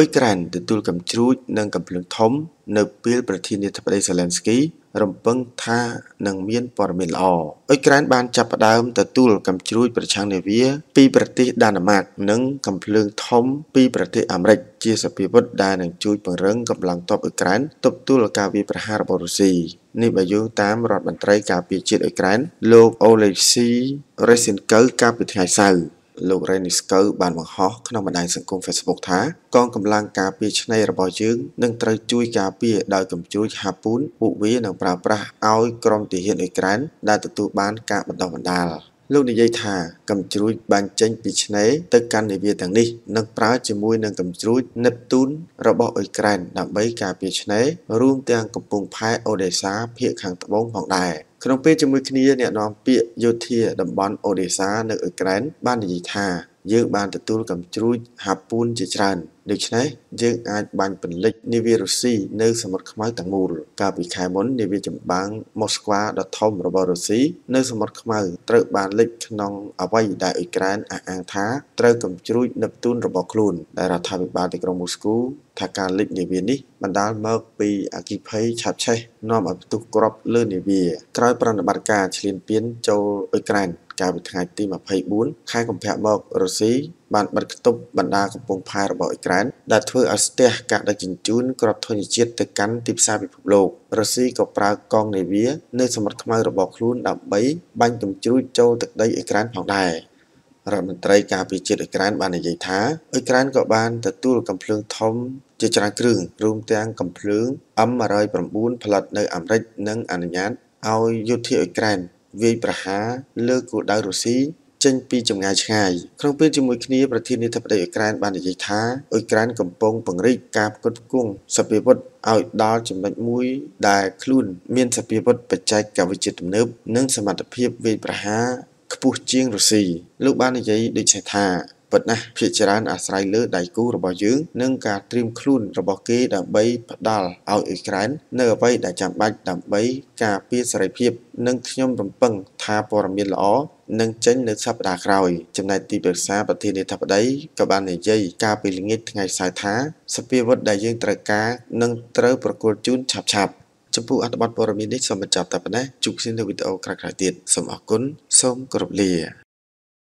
អ៊ុយក្រែនទទួលកំជ្រួចនិងកំភ្លើងធំ នៅពេលប្រធានាធិបតីសេឡែនស្គី រំពឹងថានឹងមានព័ត៌មានល្អអ៊ុយក្រែនបានចាប់ផ្ដើមទទួលកំជ្រួចប្រឆាំងនាវា ពីប្រទេសដាណឺម៉ាកនិងកំភ្លើងធំពីប្រទេសអាមេរិកជាសពាវុធដែលនឹងជួយពង្រឹងកម្លាំងទ័ពអ៊ុយក្រែនទប់ទល់ការវាយប្រហាររបស់រុស្ស៊ីនេះបើយោងតាមរដ្ឋមន្ត្រីការពារជាតិអ៊ុយក្រែនលោកអូលេស៊ីរ៉េស៊ីនកូកាលពីថ្ងៃសៅរ៍លោករ៉េនីស្កើបានបង្ហោះក្នុងបណ្ដាញសង្គម Facebook ថាកងកម្លាំងការពារឆ្នេររបស់យើងនឹងត្រូវជួយការពារដោយកម្ជួយហាពូនពួកវានឹងប្រើប្រាស់ឲ្យក្រុមទាហានអ៊ុយក្រែនដែលទទួលបានការបណ្ដុះបណ្ដាលលោកនិយាយថាកំជ្រួចបានចេញពីឆ្នេរទៅកាន់នាវាទាំងនេះនឹងប្រើជាមួយនឹងកំជ្រួចនិបទូន របស់អ៊ុយក្រែនដើម្បីការពារឆ្នេររួមទាំងកំពង់ផែអូដេសាភាគខាងត្បូងផងដែរក្នុងពេលជាមួយគ្នាអ្នកនាំពាក្យយោធាតំបន់អូដេសានៅអ៊ុយក្រែនបាននិយាយថាយើងបានទទួលកំជ្រួចហាពូនជាច្រើនដូច្នេះយើងអាចបាញ់ពន្លិចនាវារុស្ស៊ីនៅសមុទ្រខ្មៅទាំងមូលកាលពីខែមុននាវាចម្បាំងម៉ូស្គវ៉ាដ៏ធំរបស់រុស្ស៊ីនៅសមុទ្រខ្មៅត្រូវបានលិចក្នុងអ្វីដែលអ៊ុយក្រែនអះអាងថាត្រូវកំជ្រួចនិបតូនរបស់ខ្លួនដែលរដ្ឋាភិបាលទីក្រុងមូស្គូថាការលិចនាវានេះបណ្ដាលមកពីអគិភ័យឆាប់ឆេះនាំឲ្យផ្ទុះគ្រាប់លើនាវាក្រោយប្រតិបត្តិការឈ្លានពានចូលអ៊ុយក្រែនកាលពីថ្ងៃទី24ខែកុម្ភៈមករុស្ស៊ីបានបិទគប់បណ្ដាកំពង់ផែរបស់អ៊ុយក្រែនដែលធ្វើឲ្យស្ទះការដឹកជញ្ជូនគ្រាប់ធញ្ញជាតិទៅកាន់ទីផ្សារពិភពលោករុស្ស៊ីក៏ប្រើកងនាវា នៅសមុទ្រខ្មៅរបស់ខ្លួនដើម្បីបាញ់ទំជ្រួចចូលទឹកដីអ៊ុយក្រែនផងដែររដ្ឋមន្ត្រីការពារជាតិអ៊ុយក្រែនបាននិយាយថាអ៊ុយក្រែនក៏បានទទួលកំភ្លើងធំ ជាច្រើនគ្រឿងរួមទាំងកំភ្លើង M109 ផលិតនៅអាមេរិកនិងអនុញ្ញាតឲ្យយោធាអ៊ុយក្រែនវាយប្រហារលើគោលដៅរុស្ស៊ីចេញពីចម្ងាយឆ្ងាយក្នុងពេលជាមួយគ្នាប្រធានាធិបតីអ៊ុយក្រែនបាននិយាយថាអ៊ុយក្រែនកំពុងពង្រីកការផ្គត់ផ្គង់សព្វាវុធឲ្យដល់ចំណុចមួយ ដែលខ្លួនមានសព្វាវុធបច្ចេកវិទ្យាទំនើបនិងសមត្ថភាពវាយប្រហារខ្ពស់ជាងរុស្ស៊ីលោកបាននិយាយដូចនេះថាពិតណាស់ភាគច្រើនអាស្រ័យលើដៃគូរបស់យើងនិងការត្រៀមខ្លួនរបស់គេដើម្បីផ្ដល់ឲ្យអ៊ុយក្រែននៅអ្វីដែលចាំបាច់ដើម្បីការពារសេរីភាពនិងខ្ញុំរំពឹងថាព័ត៌មានល្អនឹងចេញនៅសប្តាហ៍ក្រោយចំណែកទីប្រឹក្សាប្រធានាធិបតីក៏បាននិយាយកាលពីល្ងាចថ្ងៃសៅរ៍ថាសភាវុធដែលយើងត្រូវការនឹងត្រូវប្រគល់ជូនឆាប់ឆាប់ចំពោះអត្ថបទព័ត៌មាននេះសូមបញ្ចប់តែប៉ុណ្ណេះជួបគ្នានៅវីដេអូក្រោយៗទៀតសូមអរគុណសូមគោរពលា